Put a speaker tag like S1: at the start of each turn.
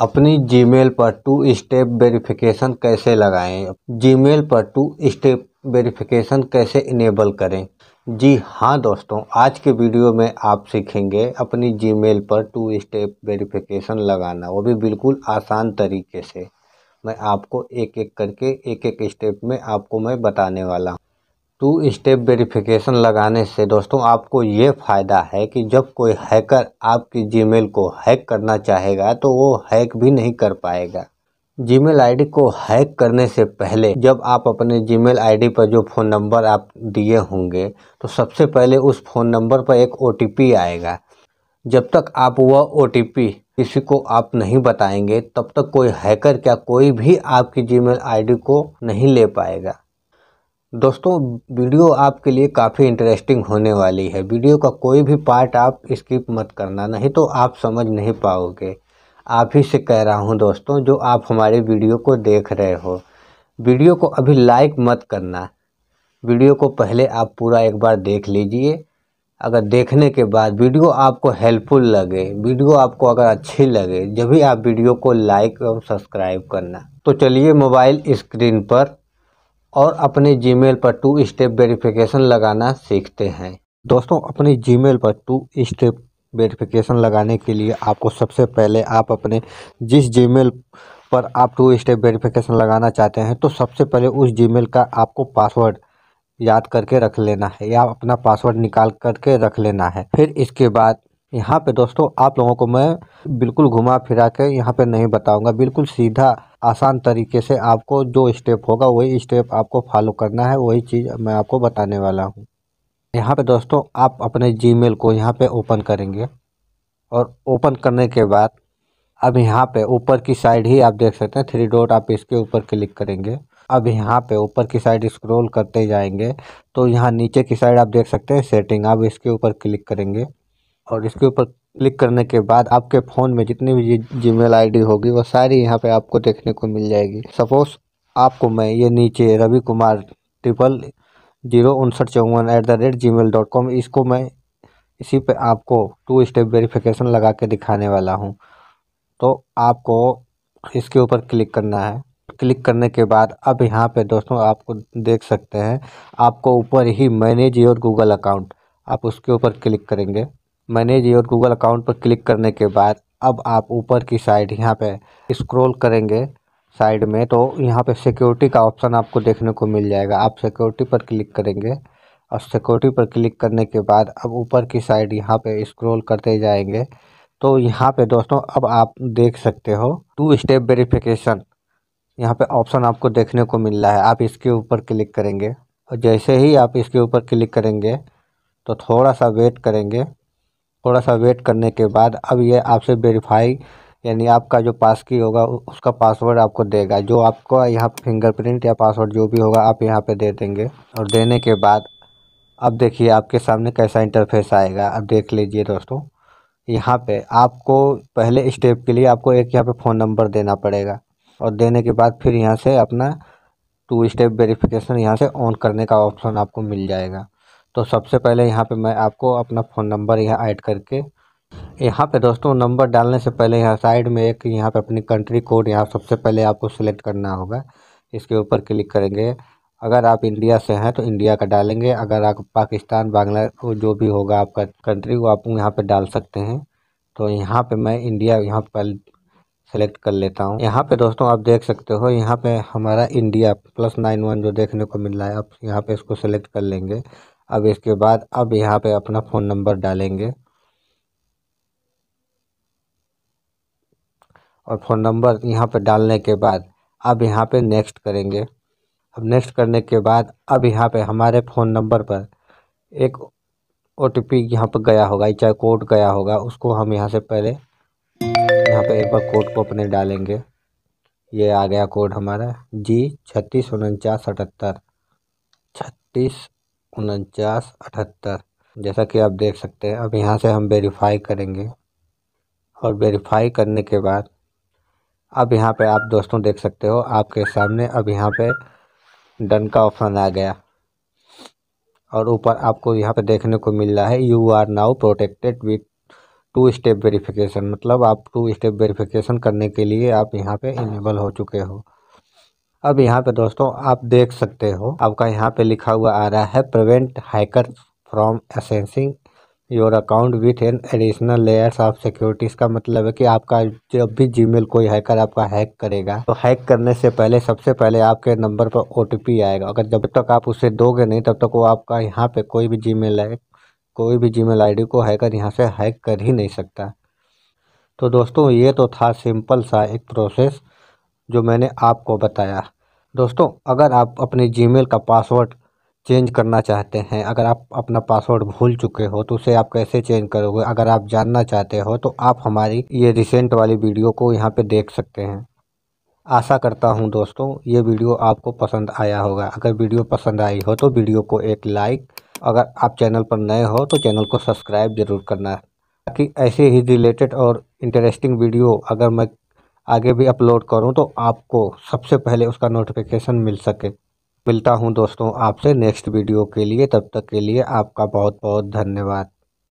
S1: अपनी जीमेल पर two step verification कैसे लगाएं जीमेल पर टू स्टेप वेरिफिकेशन कैसे इनेबल करें जी हाँ दोस्तों आज के वीडियो में आप सीखेंगे अपनी जीमेल पर टू स्टेप वेरिफिकेशन लगाना वो भी बिल्कुल आसान तरीके से मैं आपको एक एक करके एक एक स्टेप में आपको मैं बताने वाला हूँ टू स्टेप वेरिफिकेशन लगाने से दोस्तों आपको ये फ़ायदा है कि जब कोई हैकर आपकी जीमेल को हैक करना चाहेगा तो वो हैक भी नहीं कर पाएगा जीमेल आईडी को हैक करने से पहले जब आप अपने जीमेल आईडी पर जो फ़ोन नंबर आप दिए होंगे तो सबसे पहले उस फ़ोन नंबर पर एक ओ आएगा जब तक आप वह ओ किसी को आप नहीं बताएंगे तब तक कोई हैकर क्या कोई भी आपकी जीमेल आईडी को नहीं ले पाएगा दोस्तों वीडियो आपके लिए काफ़ी इंटरेस्टिंग होने वाली है वीडियो का कोई भी पार्ट आप स्किप मत करना नहीं तो आप समझ नहीं पाओगे आप ही से कह रहा हूँ दोस्तों जो आप हमारे वीडियो को देख रहे हो वीडियो को अभी लाइक मत करना वीडियो को पहले आप पूरा एक बार देख लीजिए अगर देखने के बाद वीडियो आपको हेल्पफुल लगे वीडियो आपको अगर अच्छी लगे जब भी आप वीडियो को लाइक एवं सब्सक्राइब करना तो चलिए मोबाइल स्क्रीन पर और अपने जीमेल पर टू स्टेप वेरिफिकेशन लगाना सीखते हैं दोस्तों अपने जीमेल पर टू स्टेप वेरिफिकेशन लगाने के लिए आपको सबसे पहले आप अपने जिस जीमेल पर आप टू स्टेप वेरिफिकेशन लगाना चाहते हैं तो सबसे पहले उस जीमेल का आपको पासवर्ड याद करके रख लेना है या अपना पासवर्ड निकाल करके रख लेना है फिर इसके बाद यहाँ पे दोस्तों आप लोगों को मैं बिल्कुल घुमा फिरा के यहाँ पे नहीं बताऊँगा बिल्कुल सीधा आसान तरीके से आपको जो स्टेप होगा वही स्टेप आपको फॉलो करना है वही चीज़ मैं आपको बताने वाला हूँ यहाँ पे दोस्तों आप अपने जीमेल को यहाँ पे ओपन करेंगे और ओपन करने के बाद अब यहाँ पे ऊपर की साइड ही आप देख सकते हैं थ्री डॉट आप इसके ऊपर क्लिक करेंगे अब यहाँ पे ऊपर की साइड स्क्रॉल करते जाएंगे तो यहाँ नीचे की साइड आप देख सकते हैं सेटिंग आप इसके ऊपर क्लिक करेंगे और इसके ऊपर क्लिक करने के बाद आपके फ़ोन में जितनी भी जी मेल आई होगी वो सारी यहाँ पे आपको देखने को मिल जाएगी सपोज़ आपको मैं ये नीचे रवि कुमार ट्रिपल जीरो उनसठ चौवन at the rate gmail dot com इसको मैं इसी पे आपको टू स्टेप वेरिफिकेशन लगा के दिखाने वाला हूँ तो आपको इसके ऊपर क्लिक करना है क्लिक करने के बाद अब यहाँ पे दोस्तों आपको देख सकते हैं आपको ऊपर ही मैनेज योर गूगल अकाउंट आप उसके ऊपर क्लिक करेंगे मैनेज योर गूगल अकाउंट पर क्लिक करने के बाद अब आप ऊपर की साइड यहाँ पे स्क्रॉल करेंगे साइड में तो यहाँ पे सिक्योरिटी का ऑप्शन आपको देखने को मिल जाएगा आप सिक्योरिटी पर क्लिक करेंगे और सिक्योरिटी पर क्लिक करने के बाद अब ऊपर की साइड यहाँ पे स्क्रॉल करते जाएंगे तो यहाँ पे दोस्तों अब आप देख सकते हो टू स्टेप वेरिफिकेशन यहाँ पे ऑप्शन आपको देखने को मिल रहा है आप इसके ऊपर क्लिक करेंगे और जैसे ही आप इसके ऊपर क्लिक करेंगे तो थोड़ा सा वेट करेंगे थोड़ा सा वेट करने के बाद अब ये आपसे वेरीफाई यानी आपका जो पास की होगा उसका पासवर्ड आपको देगा जो आपका यहाँ फिंगरप्रिंट या पासवर्ड जो भी होगा आप यहाँ पे दे देंगे और देने के बाद अब देखिए आपके सामने कैसा इंटरफेस आएगा अब देख लीजिए दोस्तों यहाँ पे आपको पहले स्टेप के लिए आपको एक यहाँ पे फ़ोन नंबर देना पड़ेगा और देने के बाद फिर यहाँ से अपना टू स्टेप वेरीफिकेशन यहाँ से ऑन करने का ऑप्शन आपको मिल जाएगा तो सबसे पहले यहाँ पे मैं आपको अपना फ़ोन नंबर यहाँ ऐड करके यहाँ पे दोस्तों नंबर डालने से पहले यहाँ साइड में एक यहाँ पे अपनी कंट्री कोड यहाँ सबसे पहले आपको सिलेक्ट करना होगा इसके ऊपर क्लिक करेंगे अगर आप इंडिया से हैं तो इंडिया का डालेंगे अगर आप पाकिस्तान बांग्ला जो भी होगा आपका कंट्री वो आप यहाँ पर डाल सकते हैं तो यहाँ पर मैं इंडिया यहाँ पर सेलेक्ट कर लेता हूँ यहाँ पे दोस्तों आप देख सकते हो यहाँ पे हमारा इंडिया प्लस नाइन वन जो देखने को मिल रहा है आप यहाँ पे इसको सेलेक्ट कर लेंगे अब इसके बाद अब यहाँ पे अपना फ़ोन नंबर डालेंगे और फ़ोन नंबर यहाँ पे डालने के बाद अब यहाँ पे नेक्स्ट करेंगे अब नेक्स्ट करने के बाद अब यहाँ पे हमारे फ़ोन नंबर पर एक ओ टी पी यहाँ पर गया होगा चाहे कोड गया होगा उसको हम यहाँ से पहले यहाँ पे एक बार कोड को अपने डालेंगे ये आ गया कोड हमारा जी छत्तीस उनचास अठहत्तर छत्तीस उनचास अठहत्तर जैसा कि आप देख सकते हैं अब यहाँ से हम वेरीफाई करेंगे और वेरीफाई करने के बाद अब यहाँ पे आप दोस्तों देख सकते हो आपके सामने अब यहाँ पे डन का ऑप्शन आ गया और ऊपर आपको यहाँ पे देखने को मिल रहा है you are now protected with two step verification मतलब आप टू स्टेप वेरिफिकेशन करने के लिए आप यहाँ पे इनेबल हो चुके हो अब यहाँ पे दोस्तों आप देख सकते हो आपका यहाँ पे लिखा हुआ आ रहा है prevent hacker from accessing your account with an additional layers of securities का मतलब है कि आपका जब भी जीमेल कोई हैकर आपका हैक करेगा तो हैक करने से पहले सबसे पहले आपके नंबर पर ओ आएगा अगर जब तक आप उसे दोगे नहीं तब तक वो आपका यहाँ पे कोई भी मेल है कोई भी आई डी को हैकर यहाँ से हैक कर ही नहीं सकता तो दोस्तों ये तो था सिंपल सा एक प्रोसेस जो मैंने आपको बताया दोस्तों अगर आप अपने जीमेल का पासवर्ड चेंज करना चाहते हैं अगर आप अपना पासवर्ड भूल चुके हो तो उसे आप कैसे चेंज करोगे अगर आप जानना चाहते हो तो आप हमारी ये रिसेंट वाली वीडियो को यहाँ पे देख सकते हैं आशा करता हूँ दोस्तों ये वीडियो आपको पसंद आया होगा अगर वीडियो पसंद आई हो तो वीडियो को एक लाइक अगर आप चैनल पर नए हो तो चैनल को सब्सक्राइब ज़रूर करना ताकि ऐसे ही रिलेटेड और इंटरेस्टिंग वीडियो अगर मैं आगे भी अपलोड करूँ तो आपको सबसे पहले उसका नोटिफिकेशन मिल सके मिलता हूँ दोस्तों आपसे नेक्स्ट वीडियो के लिए तब तक के लिए आपका बहुत बहुत धन्यवाद